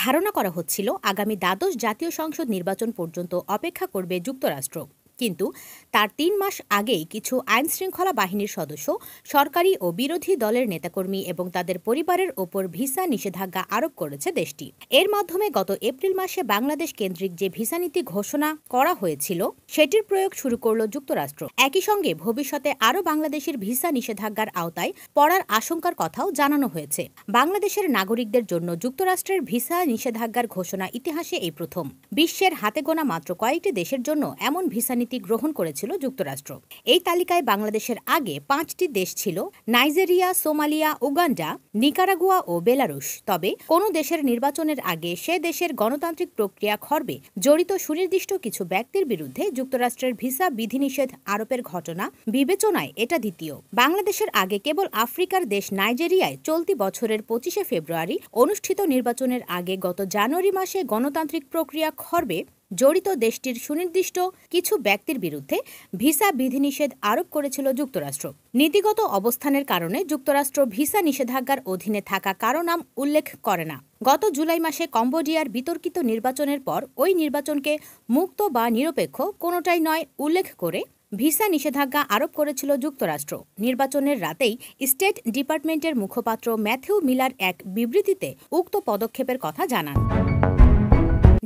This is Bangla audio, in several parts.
ধারণা করা হচ্ছিল আগামী দ্বাদশ জাতীয় সংসদ নির্বাচন পর্যন্ত অপেক্ষা করবে যুক্তরাষ্ট্র কিন্তু তার তিন মাস আগেই কিছু আইন শৃঙ্খলা বাহিনীর সদস্য সরকারি ও বিরোধী দলের নেতাকর্মী এবং তাদের পরিবারের ওপর ভিসা নিষেধাজ্ঞা আরোপ করেছে দেশটি এর মাধ্যমে গত এপ্রিল মাসে বাংলাদেশ কেন্দ্রিক যে ভিসা নীতি ঘোষণা করা হয়েছিল সেটির প্রয়োগ শুরু করল যুক্তরাষ্ট্র একই সঙ্গে ভবিষ্যতে আরও বাংলাদেশের ভিসা নিষেধাজ্ঞার আওতায় পড়ার আশঙ্কার কথাও জানানো হয়েছে বাংলাদেশের নাগরিকদের জন্য যুক্তরাষ্ট্রের ভিসা নিষেধাজ্ঞার ঘোষণা ইতিহাসে এই প্রথম বিশ্বের হাতে গোনা মাত্র কয়েকটি দেশের জন্য এমন ভিসা নীতি গ্রহণ করেছিল যুক্তরাষ্ট্র এই তালিকায় বাংলাদেশের আগে পাঁচটি দেশ ছিল নাইজেরিয়া সোমালিয়া উগান্ডা নিকারাগুয়া ও বেলারুশ তবে কোনো দেশের নির্বাচনের আগে সে দেশের গণতান্ত্রিক প্রক্রিয়া খর্বে জড়িত সুনির্দিষ্ট কিছু ব্যক্তির বিরুদ্ধে যুক্তরাষ্ট্রের ভিসা বিধিনিষেধ আরোপের ঘটনা বিবেচনায় এটা দ্বিতীয় বাংলাদেশের আগে কেবল আফ্রিকার দেশ নাইজেরিয়ায় চলতি বছরের পঁচিশে ফেব্রুয়ারি অনুষ্ঠিত নির্বাচনের আগে গত জানুয়ারি মাসে গণতান্ত্রিক প্রক্রিয়া খর্বে জড়িত দেশটির সুনির্দিষ্ট কিছু ব্যক্তির বিরুদ্ধে ভিসা বিধিনিষেধ আরোপ করেছিল যুক্তরাষ্ট্র নীতিগত অবস্থানের কারণে যুক্তরাষ্ট্র ভিসা নিষেধাজ্ঞার অধীনে থাকা কারো নাম উল্লেখ করে না গত জুলাই মাসে কম্বোডিয়ার বিতর্কিত নির্বাচনের পর ওই নির্বাচনকে মুক্ত বা নিরপেক্ষ কোনোটাই নয় উল্লেখ করে ভিসা নিষেধাজ্ঞা আরোপ করেছিল যুক্তরাষ্ট্র নির্বাচনের রাতেই স্টেট ডিপার্টমেন্টের মুখপাত্র ম্যাথিউ মিলার এক বিবৃতিতে উক্ত পদক্ষেপের কথা জানান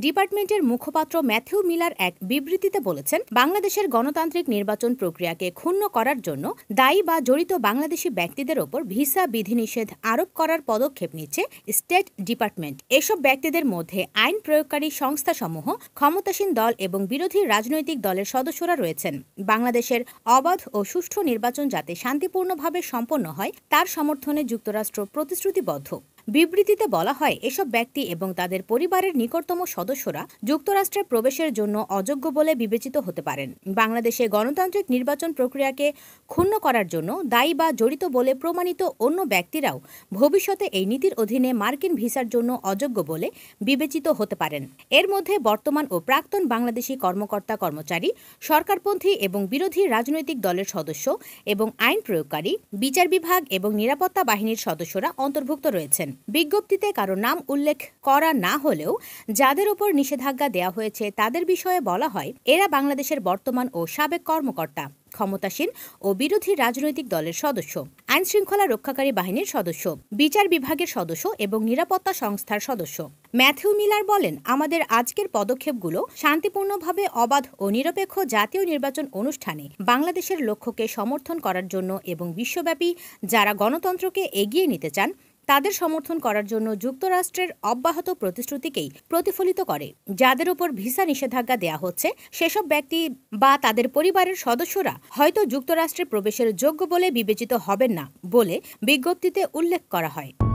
ডিপার্টমেন্টের মুখপাত্র ম্যাথিউ মিলার এক বিবৃতিতে বলেছেন বাংলাদেশের গণতান্ত্রিক নির্বাচন প্রক্রিয়াকে ক্ষুণ্ণ করার জন্য দায়ী বা জড়িত বাংলাদেশি ব্যক্তিদের ওপর ভিসা বিধিনিষেধ আরোপ করার পদক্ষেপ নিচ্ছে স্টেট ডিপার্টমেন্ট এসব ব্যক্তিদের মধ্যে আইন প্রয়োগকারী সংস্থাসমূহ ক্ষমতাসীন দল এবং বিরোধী রাজনৈতিক দলের সদস্যরা রয়েছেন বাংলাদেশের অবাধ ও সুষ্ঠু নির্বাচন যাতে শান্তিপূর্ণভাবে সম্পন্ন হয় তার সমর্থনে যুক্তরাষ্ট্র প্রতিশ্রুতিবদ্ধ বিবৃতিতে বলা হয় এসব ব্যক্তি এবং তাদের পরিবারের নিকটতম সদস্যরা যুক্তরাষ্ট্রে প্রবেশের জন্য অযোগ্য বলে বিবেচিত হতে পারেন বাংলাদেশে গণতান্ত্রিক নির্বাচন প্রক্রিয়াকে ক্ষুণ্ণ করার জন্য দায়ী বা জড়িত বলে প্রমাণিত অন্য ব্যক্তিরাও ভবিষ্যতে এই নীতির অধীনে মার্কিন ভিসার জন্য অযোগ্য বলে বিবেচিত হতে পারেন এর মধ্যে বর্তমান ও প্রাক্তন বাংলাদেশি কর্মকর্তা কর্মচারী সরকারপন্থী এবং বিরোধী রাজনৈতিক দলের সদস্য এবং আইন প্রয়োগকারী বিচার বিভাগ এবং নিরাপত্তা বাহিনীর সদস্যরা অন্তর্ভুক্ত রয়েছেন বিজ্ঞপ্তিতে কারো নাম উল্লেখ করা না হলেও যাদের উপর নিষেধাজ্ঞা দেওয়া হয়েছে তাদের বিষয়ে বলা হয় এরা বাংলাদেশের বর্তমান ও সাবেক কর্মকর্তা ক্ষমতাসীন ও বিরোধী রাজনৈতিক দলের সদস্য আইন শৃঙ্খলা রক্ষাকারী বাহিনীর সদস্য বিচার বিভাগের সদস্য এবং নিরাপত্তা সংস্থার সদস্য ম্যাথিউ মিলার বলেন আমাদের আজকের পদক্ষেপগুলো শান্তিপূর্ণভাবে অবাধ ও নিরপেক্ষ জাতীয় নির্বাচন অনুষ্ঠানে বাংলাদেশের লক্ষ্যকে সমর্থন করার জন্য এবং বিশ্বব্যাপী যারা গণতন্ত্রকে এগিয়ে নিতে চান তাদের সমর্থন করার জন্য যুক্তরাষ্ট্রের অব্যাহত প্রতিশ্রুতিকেই প্রতিফলিত করে যাদের উপর ভিসা নিষেধাজ্ঞা দেয়া হচ্ছে সেসব ব্যক্তি বা তাদের পরিবারের সদস্যরা হয়তো যুক্তরাষ্ট্রে প্রবেশের যোগ্য বলে বিবেচিত হবেন না বলে বিজ্ঞপ্তিতে উল্লেখ করা হয়